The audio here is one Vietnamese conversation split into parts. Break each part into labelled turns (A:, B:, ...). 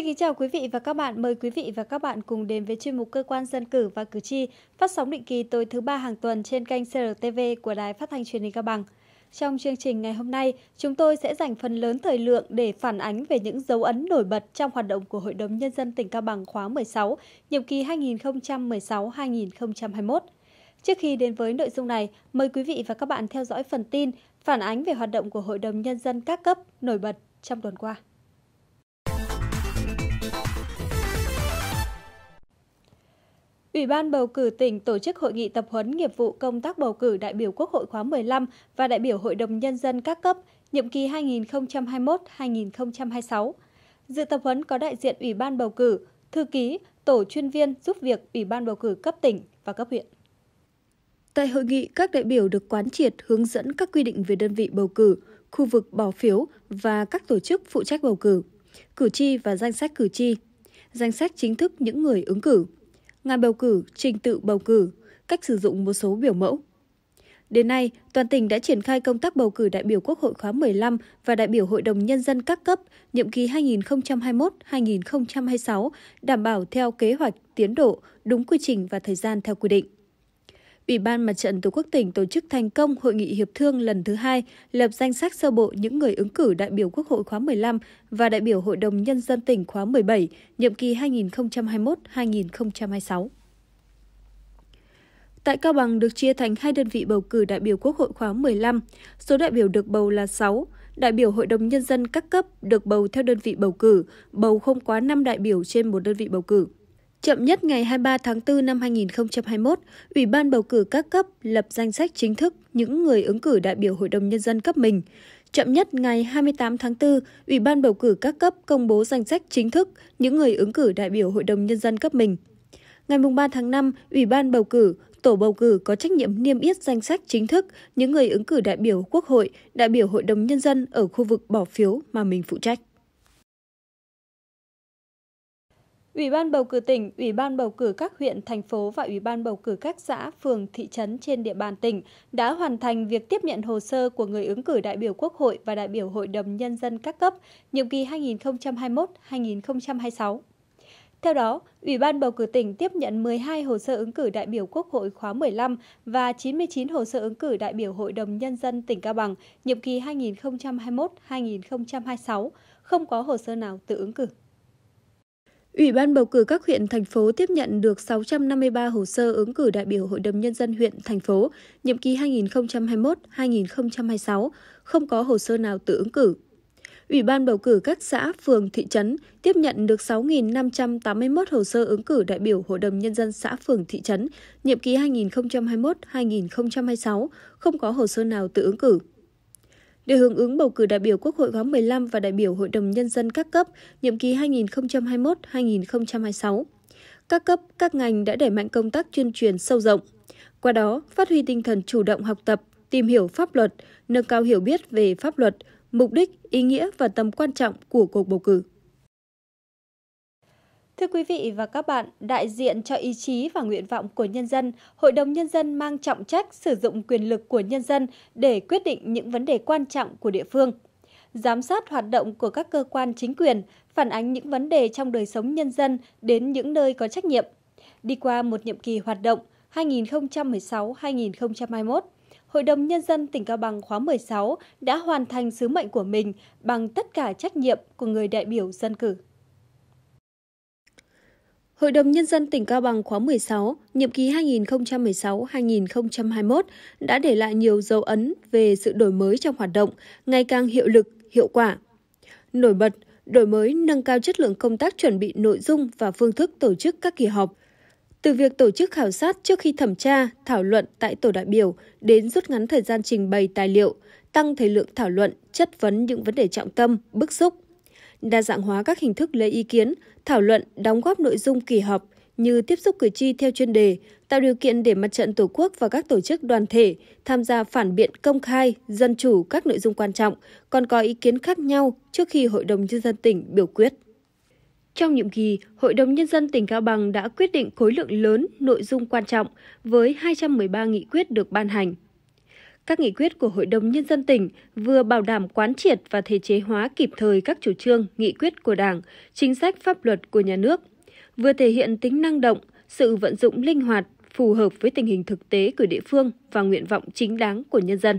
A: Xin kính chào quý vị và các bạn. Mời quý vị và các bạn cùng đến với chuyên mục Cơ quan Dân cử và Cử tri phát sóng định kỳ tối thứ ba hàng tuần trên kênh CRTV của Đài Phát thanh Truyền hình Cao Bằng. Trong chương trình ngày hôm nay, chúng tôi sẽ dành phần lớn thời lượng để phản ánh về những dấu ấn nổi bật trong hoạt động của Hội đồng Nhân dân tỉnh Cao Bằng khóa 16, nhiệm kỳ 2016-2021. Trước khi đến với nội dung này, mời quý vị và các bạn theo dõi phần tin phản ánh về hoạt động của Hội đồng Nhân dân các cấp nổi bật trong tuần qua. Ủy ban bầu cử tỉnh tổ chức hội nghị tập huấn nghiệp vụ công tác bầu cử đại biểu Quốc hội khóa 15 và đại biểu Hội đồng Nhân dân các cấp, nhiệm kỳ 2021-2026. Dự tập huấn có đại diện Ủy ban bầu cử, thư ký, tổ chuyên viên giúp việc Ủy ban bầu cử cấp tỉnh và cấp huyện. Tại hội nghị, các đại biểu được quán triệt hướng dẫn các quy định về đơn vị bầu cử, khu vực bỏ phiếu và các tổ chức phụ trách bầu cử, cử tri và danh sách cử tri, danh sách chính thức những người ứng cử ngày bầu cử, trình tự bầu cử, cách sử dụng một số biểu mẫu. Đến nay, toàn tỉnh đã triển khai công tác bầu cử đại biểu Quốc hội khóa 15 và đại biểu Hội đồng Nhân dân các cấp nhiệm kỳ 2021-2026 đảm bảo theo kế hoạch, tiến độ, đúng quy trình và thời gian theo quy định. Ủy ban Mặt trận Tổ quốc tỉnh tổ chức thành công Hội nghị Hiệp thương lần thứ hai, lập danh sách sơ bộ những người ứng cử đại biểu Quốc hội khóa 15 và đại biểu Hội đồng Nhân dân tỉnh khóa 17, nhiệm kỳ 2021-2026. Tại Cao Bằng được chia thành hai đơn vị bầu cử đại biểu Quốc hội khóa 15, số đại biểu được bầu là 6, đại biểu Hội đồng Nhân dân các cấp được bầu theo đơn vị bầu cử, bầu không quá 5 đại biểu trên một đơn vị bầu cử. Chậm nhất ngày 23 tháng 4 năm 2021, Ủy ban bầu cử các cấp lập danh sách chính thức những người ứng cử đại biểu Hội đồng Nhân dân cấp mình. Chậm nhất ngày 28 tháng 4, Ủy ban bầu cử các cấp công bố danh sách chính thức những người ứng cử đại biểu Hội đồng Nhân dân cấp mình. Ngày 3 tháng 5, Ủy ban bầu cử, tổ bầu cử có trách nhiệm niêm yết danh sách chính thức những người ứng cử đại biểu Quốc hội, đại biểu Hội đồng Nhân dân ở khu vực bỏ phiếu mà mình phụ trách. Ủy ban bầu cử tỉnh, Ủy ban bầu cử các huyện, thành phố và Ủy ban bầu cử các xã, phường, thị trấn trên địa bàn tỉnh đã hoàn thành việc tiếp nhận hồ sơ của người ứng cử đại biểu Quốc hội và đại biểu Hội đồng Nhân dân các cấp, nhiệm kỳ 2021-2026. Theo đó, Ủy ban bầu cử tỉnh tiếp nhận 12 hồ sơ ứng cử đại biểu Quốc hội khóa 15 và 99 hồ sơ ứng cử đại biểu Hội đồng Nhân dân tỉnh Cao Bằng, nhiệm kỳ 2021-2026, không có hồ sơ nào tự ứng cử. Ủy ban bầu cử các huyện, thành phố tiếp nhận được 653 hồ sơ ứng cử đại biểu Hội đồng Nhân dân huyện, thành phố, nhiệm kỳ 2021-2026, không có hồ sơ nào tự ứng cử. Ủy ban bầu cử các xã, phường, thị trấn tiếp nhận được 6.581 hồ sơ ứng cử đại biểu Hội đồng Nhân dân xã, phường, thị trấn, nhiệm kỳ 2021-2026, không có hồ sơ nào tự ứng cử để hưởng ứng bầu cử đại biểu Quốc hội khóa 15 và đại biểu Hội đồng Nhân dân các cấp, nhiệm kỳ 2021-2026. Các cấp, các ngành đã đẩy mạnh công tác tuyên truyền sâu rộng. Qua đó, phát huy tinh thần chủ động học tập, tìm hiểu pháp luật, nâng cao hiểu biết về pháp luật, mục đích, ý nghĩa và tầm quan trọng của cuộc bầu cử. Thưa quý vị và các bạn, đại diện cho ý chí và nguyện vọng của nhân dân, Hội đồng Nhân dân mang trọng trách sử dụng quyền lực của nhân dân để quyết định những vấn đề quan trọng của địa phương. Giám sát hoạt động của các cơ quan chính quyền, phản ánh những vấn đề trong đời sống nhân dân đến những nơi có trách nhiệm. Đi qua một nhiệm kỳ hoạt động 2016-2021, Hội đồng Nhân dân tỉnh Cao Bằng khóa 16 đã hoàn thành sứ mệnh của mình bằng tất cả trách nhiệm của người đại biểu dân cử. Hội đồng Nhân dân tỉnh Cao Bằng khóa 16, nhiệm kỳ 2016-2021 đã để lại nhiều dấu ấn về sự đổi mới trong hoạt động, ngày càng hiệu lực, hiệu quả. Nổi bật, đổi mới nâng cao chất lượng công tác chuẩn bị nội dung và phương thức tổ chức các kỳ họp. Từ việc tổ chức khảo sát trước khi thẩm tra, thảo luận tại tổ đại biểu đến rút ngắn thời gian trình bày tài liệu, tăng thời lượng thảo luận, chất vấn những vấn đề trọng tâm, bức xúc – đa dạng hóa các hình thức lấy ý kiến, thảo luận, đóng góp nội dung kỳ họp như tiếp xúc cử tri theo chuyên đề, tạo điều kiện để mặt trận Tổ quốc và các tổ chức đoàn thể tham gia phản biện công khai, dân chủ các nội dung quan trọng, còn có ý kiến khác nhau trước khi Hội đồng Nhân dân tỉnh biểu quyết. Trong nhiệm kỳ, Hội đồng Nhân dân tỉnh Cao Bằng đã quyết định khối lượng lớn nội dung quan trọng với 213 nghị quyết được ban hành các nghị quyết của Hội đồng Nhân dân tỉnh vừa bảo đảm quán triệt và thể chế hóa kịp thời các chủ trương, nghị quyết của Đảng, chính sách pháp luật của nhà nước, vừa thể hiện tính năng động, sự vận dụng linh hoạt, phù hợp với tình hình thực tế của địa phương và nguyện vọng chính đáng của nhân dân.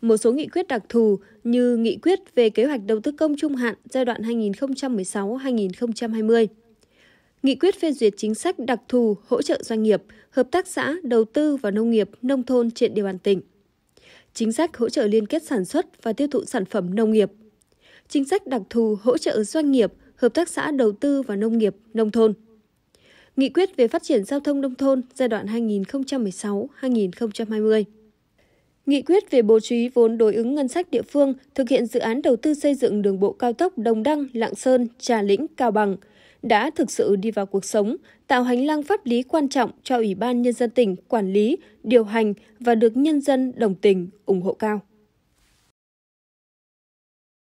A: Một số nghị quyết đặc thù như nghị quyết về kế hoạch đầu tư công trung hạn giai đoạn 2016-2020, nghị quyết phê duyệt chính sách đặc thù hỗ trợ doanh nghiệp, hợp tác xã, đầu tư vào nông nghiệp, nông thôn trên địa bàn tỉnh chính sách hỗ trợ liên kết sản xuất và tiêu thụ sản phẩm nông nghiệp, chính sách đặc thù hỗ trợ doanh nghiệp, hợp tác xã đầu tư vào nông nghiệp, nông thôn. Nghị quyết về phát triển giao thông nông thôn giai đoạn 2016-2020. Nghị quyết về bố trí vốn đối ứng ngân sách địa phương thực hiện dự án đầu tư xây dựng đường bộ cao tốc Đồng Đăng, Lạng Sơn, Trà Lĩnh, Cao Bằng – đã thực sự đi vào cuộc sống, tạo hành lang pháp lý quan trọng cho Ủy ban Nhân dân tỉnh quản lý, điều hành và được nhân dân đồng tình, ủng hộ cao.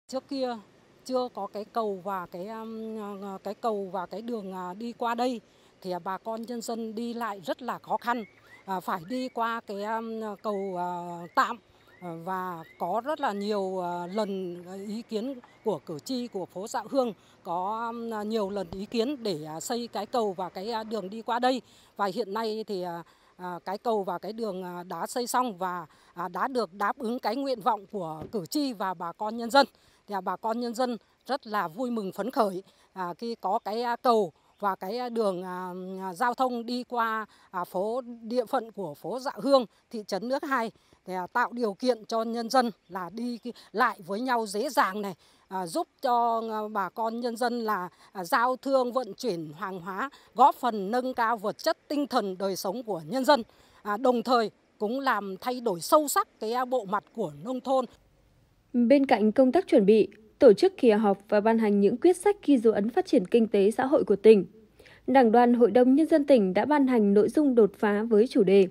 B: Trước kia chưa có cái cầu và cái um, ờ, cái cầu và cái đường ờ, đi qua đây thì bà con nhân dân đi lại rất là khó khăn, à, phải đi qua cái um, cầu ờ, tạm Ờ, và có rất là nhiều ờ, lần ờ, ý kiến của cử tri của phố Dạ Hương có nhiều lần ý kiến để à, xây cái cầu và cái à, đường đi qua đây và hiện nay thì à, cái cầu và cái đường đã xây xong và đã được đáp ứng cái nguyện vọng của cử tri và bà con nhân dân thì bà con nhân dân rất là vui mừng phấn khởi khi có cái cầu và cái à, đường à, à, giao thông đi qua phố địa phận của phố Dạ Hương, thị trấn Nước Hai để tạo điều kiện cho nhân dân là đi lại với nhau dễ dàng này, giúp cho bà con nhân dân là giao thương vận chuyển hàng hóa góp phần nâng cao vật chất tinh thần đời sống của nhân dân đồng thời cũng làm thay đổi sâu sắc cái bộ mặt của nông thôn
A: bên cạnh công tác chuẩn bị tổ chức kỳ họp và ban hành những quyết sách ghi dấu ấn phát triển kinh tế xã hội của tỉnh. Đảng đoàn Hội đồng Nhân dân tỉnh đã ban hành nội dung đột phá với chủ đề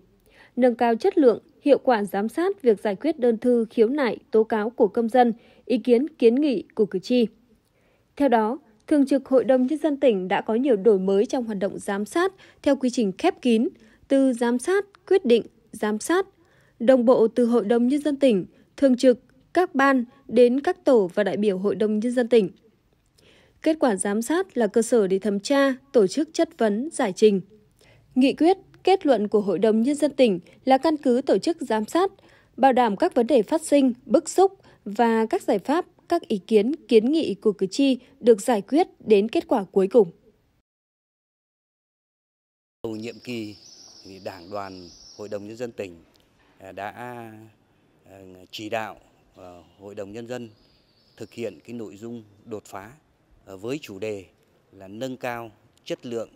A: nâng cao chất lượng, hiệu quả giám sát việc giải quyết đơn thư khiếu nại, tố cáo của công dân, ý kiến kiến nghị của cử tri. Theo đó, Thường trực Hội đồng Nhân dân tỉnh đã có nhiều đổi mới trong hoạt động giám sát theo quy trình khép kín, từ giám sát, quyết định, giám sát. Đồng bộ từ Hội đồng Nhân dân tỉnh, Thường trực, các ban đến các tổ và đại biểu Hội đồng Nhân dân tỉnh. Kết quả giám sát là cơ sở để thẩm tra, tổ chức chất vấn, giải trình. Nghị quyết, kết luận của Hội đồng Nhân dân tỉnh là căn cứ tổ chức giám sát, bảo đảm các vấn đề phát sinh, bức xúc và các giải pháp, các ý kiến, kiến nghị của cử tri được giải quyết đến kết quả cuối cùng.
C: Đầu nhiệm kỳ thì Đảng đoàn Hội đồng Nhân dân tỉnh đã à, chỉ đạo Ờ, Hội đồng Nhân dân thực hiện cái nội dung đột phá ờ, với chủ đề là nâng cao chất lượng,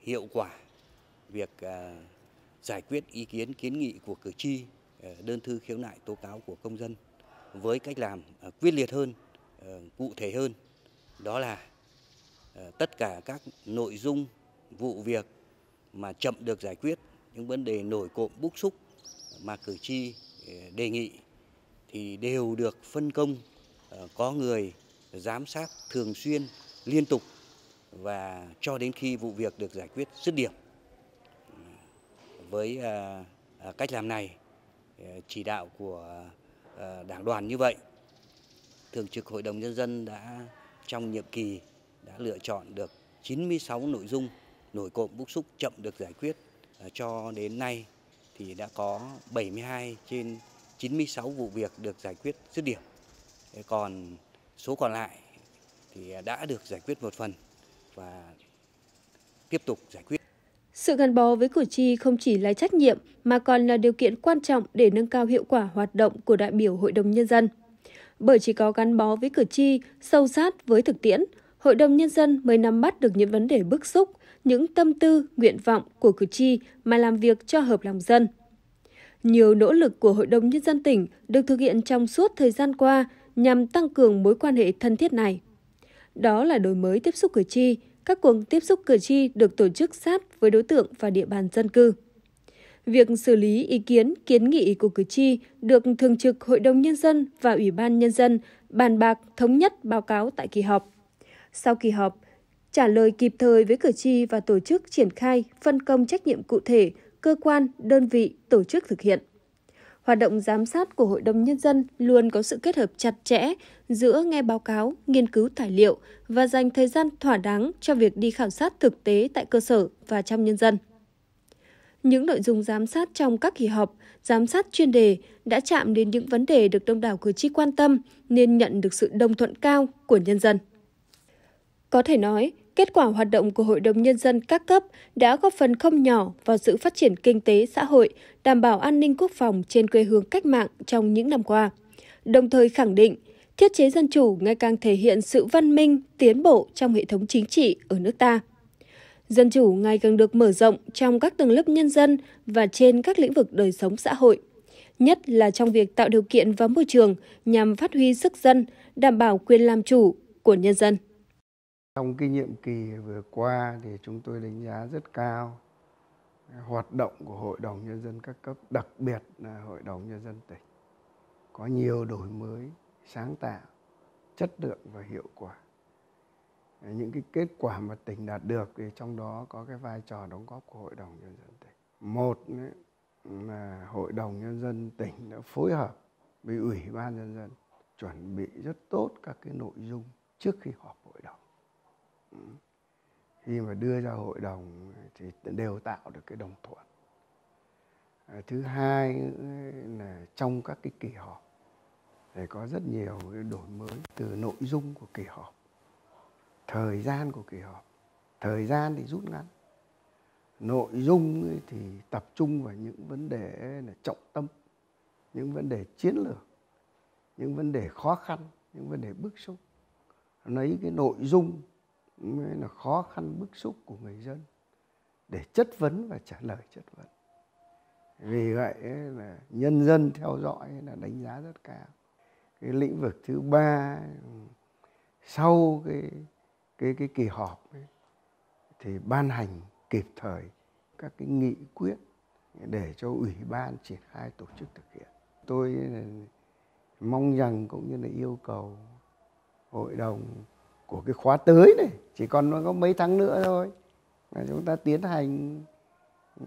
C: hiệu quả việc ờ, giải quyết ý kiến kiến nghị của cử tri, đơn thư khiếu nại tố cáo của công dân với cách làm quyết liệt hơn, cụ thể hơn. Đó là tất cả các nội dung vụ việc mà chậm được giải quyết những vấn đề nổi cộm bức xúc mà cử tri đề nghị thì đều được phân công ờ, có người giám sát thường xuyên liên tục và cho đến khi vụ việc được giải quyết dứt điểm. Với ờ, ờ, cách làm này, chỉ đạo của đảng đoàn như vậy, Thường trực Hội đồng Nhân dân đã trong nhiệm kỳ đã lựa chọn được 96 nội dung nổi cộm bức xúc chậm được giải quyết. Cho đến nay thì đã có 72 trên 96 vụ việc được giải quyết dứt điểm. Còn số còn lại thì đã được giải quyết một phần và tiếp tục giải quyết.
A: Sự gắn bó với cử tri không chỉ là trách nhiệm mà còn là điều kiện quan trọng để nâng cao hiệu quả hoạt động của đại biểu Hội đồng Nhân dân. Bởi chỉ có gắn bó với cử tri, sâu sát với thực tiễn, Hội đồng Nhân dân mới nắm bắt được những vấn đề bức xúc, những tâm tư, nguyện vọng của cử tri mà làm việc cho hợp lòng dân. Nhiều nỗ lực của Hội đồng Nhân dân tỉnh được thực hiện trong suốt thời gian qua nhằm tăng cường mối quan hệ thân thiết này. Đó là đổi mới tiếp xúc cử tri, các cuộc tiếp xúc cử tri được tổ chức sát với đối tượng và địa bàn dân cư. Việc xử lý ý kiến, kiến nghị của cử tri được Thường trực Hội đồng Nhân dân và Ủy ban Nhân dân bàn bạc thống nhất báo cáo tại kỳ họp. Sau kỳ họp, trả lời kịp thời với cử tri và tổ chức triển khai, phân công trách nhiệm cụ thể cơ quan, đơn vị, tổ chức thực hiện. Hoạt động giám sát của Hội đồng Nhân dân luôn có sự kết hợp chặt chẽ giữa nghe báo cáo, nghiên cứu tài liệu và dành thời gian thỏa đáng cho việc đi khảo sát thực tế tại cơ sở và trong nhân dân. Những nội dung giám sát trong các kỳ họp, giám sát chuyên đề đã chạm đến những vấn đề được đông đảo cử tri quan tâm nên nhận được sự đồng thuận cao của nhân dân. Có thể nói, Kết quả hoạt động của Hội đồng Nhân dân các cấp đã góp phần không nhỏ vào sự phát triển kinh tế xã hội, đảm bảo an ninh quốc phòng trên quê hương cách mạng trong những năm qua. Đồng thời khẳng định, thiết chế dân chủ ngày càng thể hiện sự văn minh, tiến bộ trong hệ thống chính trị ở nước ta. Dân chủ ngày càng được mở rộng trong các tầng lớp nhân dân và trên các lĩnh vực đời sống xã hội, nhất là trong việc tạo điều kiện và môi trường nhằm phát huy sức dân, đảm bảo quyền làm chủ của nhân dân.
D: Trong cái nhiệm kỳ vừa qua thì chúng tôi đánh giá rất cao hoạt động của Hội đồng Nhân dân các cấp, đặc biệt là Hội đồng Nhân dân tỉnh. Có nhiều đổi mới, sáng tạo, chất lượng và hiệu quả. Những cái kết quả mà tỉnh đạt được thì trong đó có cái vai trò đóng góp của Hội đồng Nhân dân tỉnh. Một là Hội đồng Nhân dân tỉnh đã phối hợp với Ủy ban Nhân dân chuẩn bị rất tốt các cái nội dung trước khi họp hội đồng khi mà đưa ra hội đồng thì đều tạo được cái đồng thuận à, thứ hai là trong các cái kỳ họp để có rất nhiều đổi mới từ nội dung của kỳ họp thời gian của kỳ họp thời gian thì rút ngắn nội dung thì tập trung vào những vấn đề là trọng tâm những vấn đề chiến lược những vấn đề khó khăn những vấn đề bức xúc lấy cái nội dung mới là khó khăn bức xúc của người dân để chất vấn và trả lời chất vấn vì vậy là nhân dân theo dõi là đánh giá rất cao cái lĩnh vực thứ ba sau cái cái cái kỳ họp ấy, thì ban hành kịp thời các cái nghị quyết để cho ủy ban triển khai tổ chức thực hiện tôi mong rằng cũng như là yêu cầu hội đồng của cái khóa tới này chỉ còn có mấy tháng nữa thôi là chúng ta tiến hành ừ,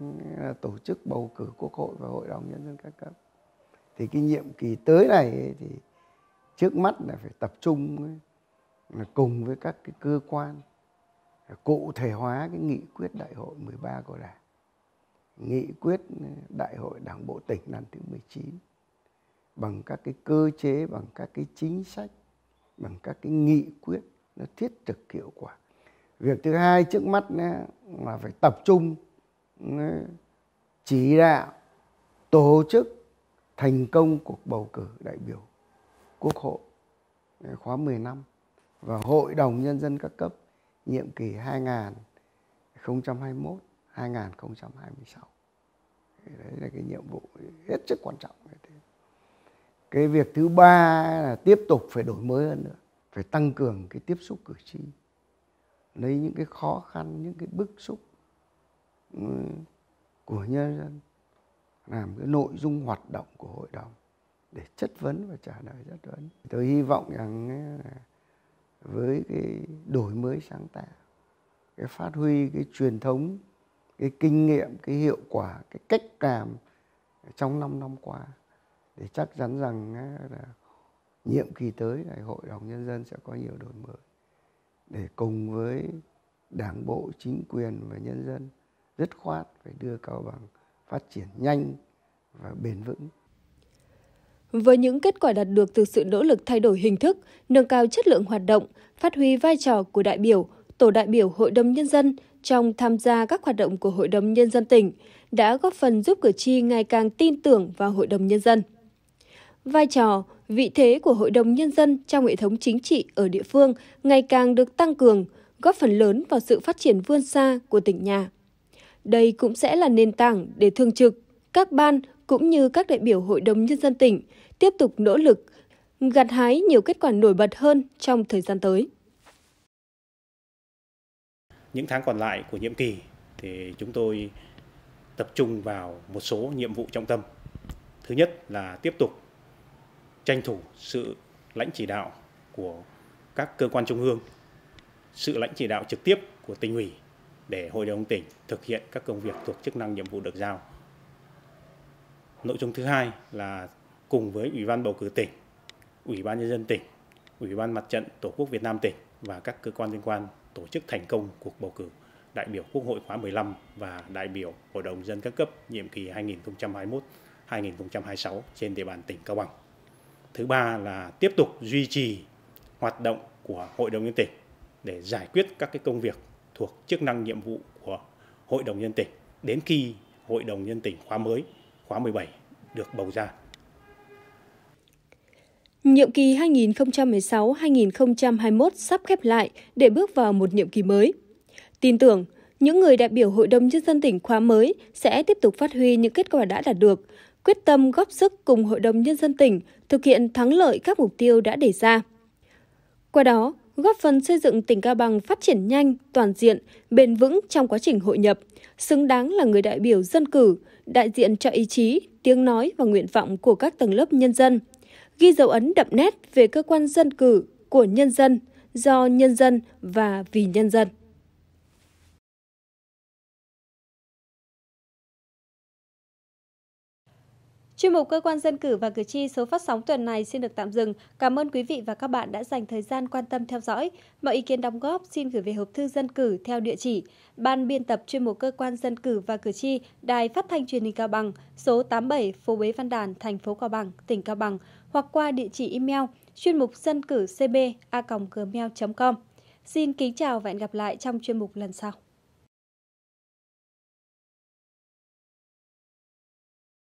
D: tổ chức bầu cử quốc hội và hội đồng nhân dân các cấp thì cái nhiệm kỳ tới này thì trước mắt là phải tập trung là cùng với các cái cơ quan cụ thể hóa cái nghị quyết đại hội 13 của Đảng. Nghị quyết ừ, đại hội Đảng bộ tỉnh lần thứ 19 bằng các cái cơ chế, bằng các cái chính sách, bằng các cái nghị quyết nó thiết thực hiệu quả việc thứ hai trước mắt là phải tập trung chỉ đạo tổ chức thành công cuộc bầu cử đại biểu quốc hội khóa 10 năm và hội đồng nhân dân các cấp nhiệm kỳ 2021 2026 đấy là cái nhiệm vụ hết sức quan trọng cái việc thứ ba là tiếp tục phải đổi mới hơn nữa phải tăng cường cái tiếp xúc cử tri lấy những cái khó khăn những cái bức xúc ừ, của nhân dân làm cái nội dung hoạt động của hội đồng để chất vấn và trả lời chất vấn tôi hy vọng rằng với cái đổi mới sáng tạo cái phát huy cái truyền thống cái kinh nghiệm cái hiệu quả cái cách làm trong 5 năm qua để chắc chắn rằng là nhiệm kỳ tới này hội đồng nhân dân sẽ có nhiều đổi mới để cùng với đảng bộ chính quyền và nhân dân dứt khoát phải đưa cao bằng phát triển nhanh và bền vững
A: với những kết quả đạt được từ sự nỗ lực thay đổi hình thức, nâng cao chất lượng hoạt động, phát huy vai trò của đại biểu, tổ đại biểu Hội đồng Nhân dân trong tham gia các hoạt động của Hội đồng Nhân dân tỉnh đã góp phần giúp cử tri ngày càng tin tưởng vào Hội đồng Nhân dân. Vai trò, vị thế của Hội đồng Nhân dân trong hệ thống chính trị ở địa phương ngày càng được tăng cường, góp phần lớn vào sự phát triển vươn xa của tỉnh nhà. Đây cũng sẽ là nền tảng để thường trực, các ban cũng như các đại biểu Hội đồng Nhân dân tỉnh tiếp tục nỗ lực, gặt hái nhiều kết quả nổi bật hơn trong thời gian tới.
E: Những tháng còn lại của nhiệm kỳ thì chúng tôi tập trung vào một số nhiệm vụ trọng tâm. Thứ nhất là tiếp tục tranh thủ sự lãnh chỉ đạo của các cơ quan trung ương, sự lãnh chỉ đạo trực tiếp của tỉnh ủy để hội đồng tỉnh thực hiện các công việc thuộc chức năng nhiệm vụ được giao. Nội dung thứ hai là cùng với Ủy ban bầu cử tỉnh, Ủy ban nhân dân tỉnh, Ủy ban mặt trận Tổ quốc Việt Nam tỉnh và các cơ quan liên quan tổ chức thành công cuộc bầu cử đại biểu Quốc hội khóa 15 và đại biểu Hội đồng dân các cấp nhiệm kỳ 2021-2026 trên địa bàn tỉnh Cao Bằng. Thứ ba là tiếp tục duy trì hoạt động của Hội đồng nhân tỉnh để giải quyết các cái công việc thuộc chức năng nhiệm vụ của Hội đồng nhân tỉnh đến khi Hội đồng nhân tỉnh khóa mới, khóa 17 được bầu ra.
A: Nhiệm kỳ 2016-2021 sắp khép lại để bước vào một nhiệm kỳ mới. Tin tưởng, những người đại biểu Hội đồng Nhân dân tỉnh khóa mới sẽ tiếp tục phát huy những kết quả đã đạt được, quyết tâm góp sức cùng Hội đồng Nhân dân tỉnh thực hiện thắng lợi các mục tiêu đã đề ra. Qua đó, góp phần xây dựng tỉnh Cao Bằng phát triển nhanh, toàn diện, bền vững trong quá trình hội nhập, xứng đáng là người đại biểu dân cử, đại diện cho ý chí, tiếng nói và nguyện vọng của các tầng lớp nhân dân, ghi dấu ấn đậm nét về cơ quan dân cử của nhân dân, do nhân dân và vì nhân dân. Chuyên mục cơ quan dân cử và cử tri số phát sóng tuần này xin được tạm dừng. Cảm ơn quý vị và các bạn đã dành thời gian quan tâm theo dõi. Mọi ý kiến đóng góp xin gửi về hộp thư dân cử theo địa chỉ Ban biên tập chuyên mục cơ quan dân cử và cử tri Đài Phát thanh Truyền hình Cao Bằng, số 87 phố Bế Văn Đàn, thành phố Cao Bằng, tỉnh Cao Bằng hoặc qua địa chỉ email chuyên mục dân cử cb gmail.com. Xin kính chào và hẹn gặp lại trong chuyên mục lần sau.